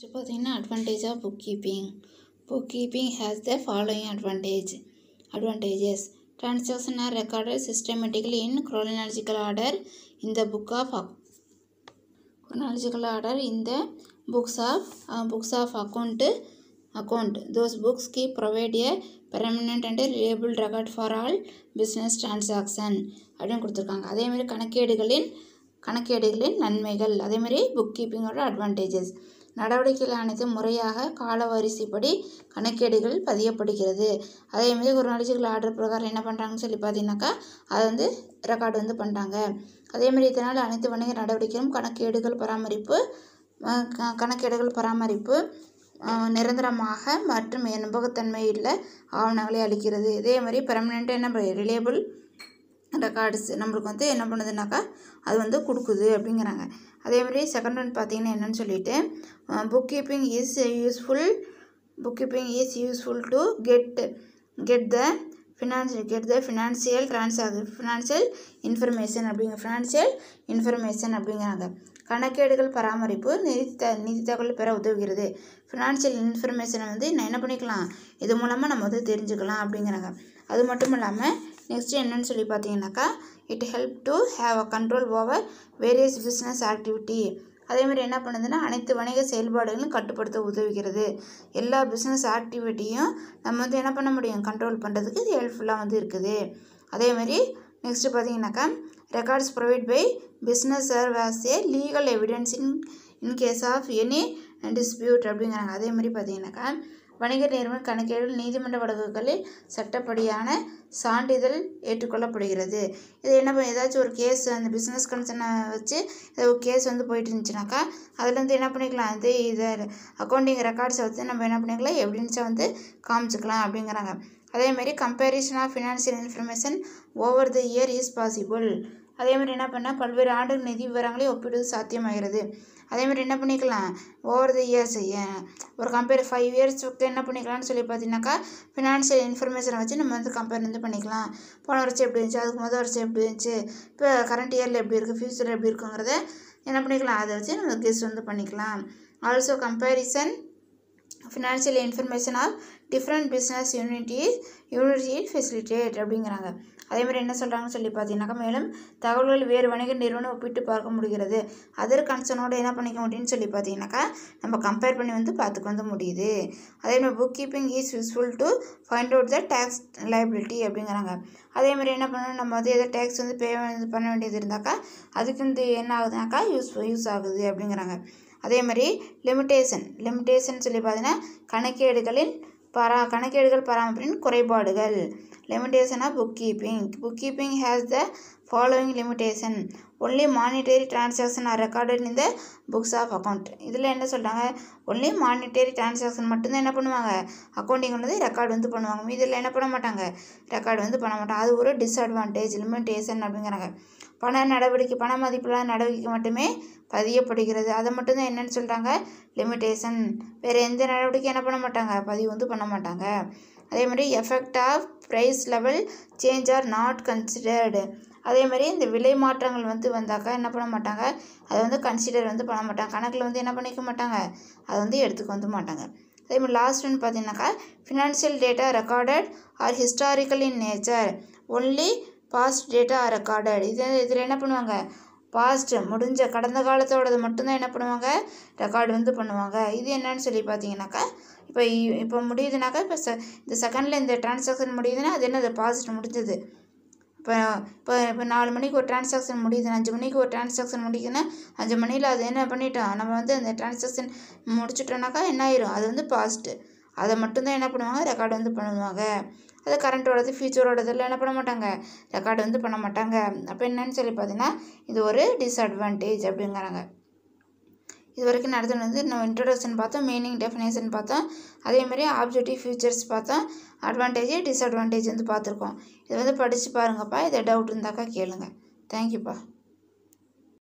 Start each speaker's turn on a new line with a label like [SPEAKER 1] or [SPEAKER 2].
[SPEAKER 1] next பார்த்தீங்கன்னா advantage of book keeping book keeping has the following advantage advantages transaction are recorded systematically in chronological order இந்த book of chronological order இந்த books of books of account account those books keep provide a permanent and reliable record for all business transaction அப்படின்னு கொடுத்துருக்காங்க அதேமாதிரி கணக்கேடுகளின் கணக்கேடுகளின் நன்மைகள் அதேமாதிரி book கீப்பிங்கோட advantages நடவடிக்கைகள் அனைத்தும் முறையாக காலவரிசைப்படி கணக்கேடுகள் பதியப்படுகிறது அதேமாதிரி ஒரு நாளைக்கு ஆர்டர் பிரகாரம் என்ன பண்ணுறாங்கன்னு சொல்லி பார்த்தீங்கன்னாக்கா அதை வந்து ரெக்கார்டு வந்து பண்ணுறாங்க அதேமாதிரி இதனால் அனைத்து வணிக நடவடிக்கைகளும் கணக்கேடுகள் பராமரிப்பு கணக்கேடுகள் பராமரிப்பு நிரந்தரமாக மற்றும் நம்பகத்தன்மையில் ஆவணங்களை அளிக்கிறது இதே மாதிரி பெர்மனெண்ட்டாக என்ன ரிலேபிள் ரெக்கார்ட்ஸ் நம்மளுக்கு வந்து என்ன பண்ணுதுனாக்கா அது வந்து கொடுக்குது அப்படிங்கிறாங்க அதே மாதிரி செகண்ட் ஒன் பார்த்தீங்கன்னா என்னென்னு சொல்லிட்டு book keeping is useful book keeping is useful to get get the financial get the financial ட்ரான்ஸாக ஃபினான்ஷியல் இன்ஃபர்மேஷன் அப்படிங்க ஃபினான்ஷியல் இன்ஃபர்மேஷன் அப்படிங்கிறாங்க கணக்கேடுகள் பராமரிப்பு நிதி த நிதி தகவல் பெற உதவுகிறது ஃபினான்ஷியல் இன்ஃபர்மேஷனை வந்து என்ன பண்ணிக்கலாம் இது மூலமாக நம்ம வந்து தெரிஞ்சுக்கலாம் அப்படிங்கிறாங்க அது மட்டும் இல்லாமல் நெக்ஸ்ட்டு என்னென்னு சொல்லி பார்த்தீங்கன்னாக்கா it help to have a control over various business activity அதேமாதிரி என்ன பண்ணுதுன்னா அனைத்து வணிக செயல்பாடுகளும் கட்டுப்படுத்த உதவுகிறது எல்லா பிஸ்னஸ் ஆக்டிவிட்டியும் நம்ம வந்து என்ன பண்ண முடியும் கண்ட்ரோல் பண்ணுறதுக்கு இது ஹெல்ப்ஃபுல்லாக வந்து இருக்குது அதேமாதிரி நெக்ஸ்ட்டு பார்த்தீங்கன்னாக்கா records provide by business serve as a legal evidence in in case of any dispute அப்படிங்கிறாங்க அதே மாதிரி பார்த்தீங்கன்னாக்கா வணிகர் நிறுவன கணக்கீடு நீதிமன்ற வழக்குகளில் சட்டப்படியான சான்றிதழ் ஏற்றுக்கொள்ளப்படுகிறது இது என்ன ஏதாச்சும் ஒரு கேஸ் அந்த பிஸ்னஸ் கன்சனை வச்சு ஏதோ ஒரு கேஸ் வந்து போயிட்டு இருந்துச்சுனாக்கா அதுலேருந்து என்ன பண்ணிக்கலாம் அது இதை அக்கௌண்டிங் ரெக்கார்ட்ஸை வந்து நம்ம என்ன பண்ணிக்கலாம் எவிடன்ஸாக வந்து காமிச்சிக்கலாம் அப்படிங்கிறாங்க அதேமாரி comparison of financial information over the year is possible அதே மாதிரி என்ன பண்ணால் பல்வேறு ஆண்டு நிதி விவரங்களையும் ஒப்பிடுவது சாத்தியமாகிறது அதே மாதிரி என்ன பண்ணிக்கலாம் ஓவர் த இயர்ஸ் ஒரு கம்பேர் ஃபைவ் இயர்ஸ்க்கு என்ன பண்ணிக்கலாம்னு சொல்லி பார்த்தீங்கன்னாக்கா ஃபினான்ஷியல் இன்ஃபர்மேஷனை வச்சு நம்ம வந்து கம்பேர் வந்து பண்ணிக்கலாம் போன வருஷம் எப்படி இருந்துச்சு அதுக்கு முதல் வருஷம் எப்படி இருந்துச்சு இப்போ கரண்ட் இயரில் எப்படி இருக்குது ஃப்யூச்சரில் எப்படி இருக்குங்கிறத என்ன பண்ணிக்கலாம் அதை வச்சு நம்ம கெஸ்ட் வந்து பண்ணிக்கலாம் also comparison financial information of different business unity university facilitate அப்படிங்கிறாங்க அதே மாதிரி என்ன சொல்கிறாங்கன்னு சொல்லி பார்த்தீங்கன்னாக்கா மேலும் தகவல்கள் வேறு வணிக நிறுவனம் ஒப்பிட்டு பார்க்க முடிகிறது அதர் கன்சர்னோட என்ன பண்ணிக்க முடியும்னு சொல்லி பார்த்தீங்கன்னாக்கா நம்ம கம்பேர் பண்ணி வந்து பார்த்துக்க வந்து முடியுது அதே மாதிரி book keeping is useful to find out the tax liability அப்படிங்கிறாங்க அதே மாதிரி என்ன பண்ணணும் நம்ம வந்து எதாவது டேக்ஸ் வந்து பே பண்ண வேண்டியது இருந்தாக்கா அதுக்கு வந்து என்ன ஆகுதுனாக்கா யூஸ் யூஸ் ஆகுது அப்படிங்கிறாங்க அதே மாதிரி லிமிட்டேஷன் லிமிட்டேஷன் சொல்லி பார்த்தீங்கன்னா கணக்கேடுகளின் பரா கணக்கேடுகள் பராமரிப்பின் குறைபாடுகள் limitation of book keeping book keeping has the following limitation only monetary transaction are recorded இந்த புக்ஸ் ஆஃப் அக்கௌண்ட் இதில் என்ன சொல்கிறாங்க ஒன்லி மானிட்டரி டிரான்சாக்ஷன் மட்டும்தான் என்ன பண்ணுவாங்க அக்கௌண்டிங் வந்து ரெக்கார்டு வந்து பண்ணுவாங்க இதில் என்ன பண்ண மாட்டாங்க ரெக்கார்டு வந்து பண்ண மாட்டாங்க அது ஒரு டிஸ்அட்வான்டேஜ் லிமிட்டேஷன் அப்படிங்கிறாங்க பண நடவடிக்கை பண மதிப்பெலாம் நடவடிக்கை மட்டுமே பதியப்படுகிறது அதை மட்டும்தான் என்னென்னு சொல்கிறாங்க லிமிட்டேஷன் வேறு எந்த நடவடிக்கையும் என்ன பண்ண மாட்டாங்க பதிவு வந்து பண்ண மாட்டாங்க அதே மாதிரி effect of price level change are not considered அதே மாதிரி இந்த விலை மாற்றங்கள் வந்து வந்தாக்கா என்ன பண்ண மாட்டாங்க அதை வந்து கன்சிடர் வந்து பண்ண மாட்டாங்க கணக்கில் வந்து என்ன பண்ணிக்க மாட்டாங்க அதை வந்து எடுத்துக்க வந்து மாட்டாங்க அதே மாதிரி லாஸ்ட் பார்த்தீங்கன்னாக்கா financial data recorded are historical in nature only past data are recorded இது இதில் என்ன பண்ணுவாங்க பாஸ்ட் முடிஞ்ச கடந்த காலத்தோடது மட்டும்தான் என்ன பண்ணுவாங்க ரெக்கார்டு வந்து பண்ணுவாங்க இது என்னன்னு சொல்லி பார்த்தீங்கன்னாக்கா இப்போ இப்போ முடியுதுனாக்கா இப்போ ச இந்த செகண்டில் இந்த டிரான்சாக்ஷன் முடியுதுன்னா அது என்ன அது பாசிட்டிவ் முடிஞ்சது இப்போ இப்போ இப்போ நாலு மணிக்கு ஒரு டிரான்சாக்ஷன் முடியுது அஞ்சு மணிக்கு ஒரு டிரான்சாக்ஷன் முடிக்குதுன்னா அஞ்சு மணியில் அது என்ன பண்ணிட்டோம் நம்ம வந்து அந்த டிரான்சாக்ஷன் முடிச்சுட்டோன்னாக்கா என்ன ஆயிரும் அது வந்து பாஸ்ட்டு அதை மட்டும்தான் என்ன பண்ணுவாங்க ரெக்கார்டு வந்து பண்ணுவாங்க அது கரண்ட்டோடது ஃபியூச்சரோடதெல்லாம் என்ன பண்ண மாட்டாங்க ரெக்கார்டு வந்து பண்ண மாட்டாங்க அப்போ என்னன்னு சொல்லி பார்த்தீங்கன்னா இது ஒரு டிஸ்அட்வான்டேஜ் அப்படிங்கிறாங்க இது வரைக்கும் நடத்துனது வந்து நம்ம இன்ட்ரடக்ஷன் பார்த்தோம் மீனிங் டெஃபினேஷன் பார்த்தோம் அதேமாதிரி ஆப்ஜெக்டிவ் ஃபியூச்சர்ஸ் பார்த்தோம் அட்வான்டேஜ் டிஸ்அட்வான்டேஜ் வந்து பார்த்துருக்கோம் இது வந்து படித்து பாருங்கப்பா இதை டவுட் இருந்தாக்கா கேளுங்கள் தேங்க்யூப்பா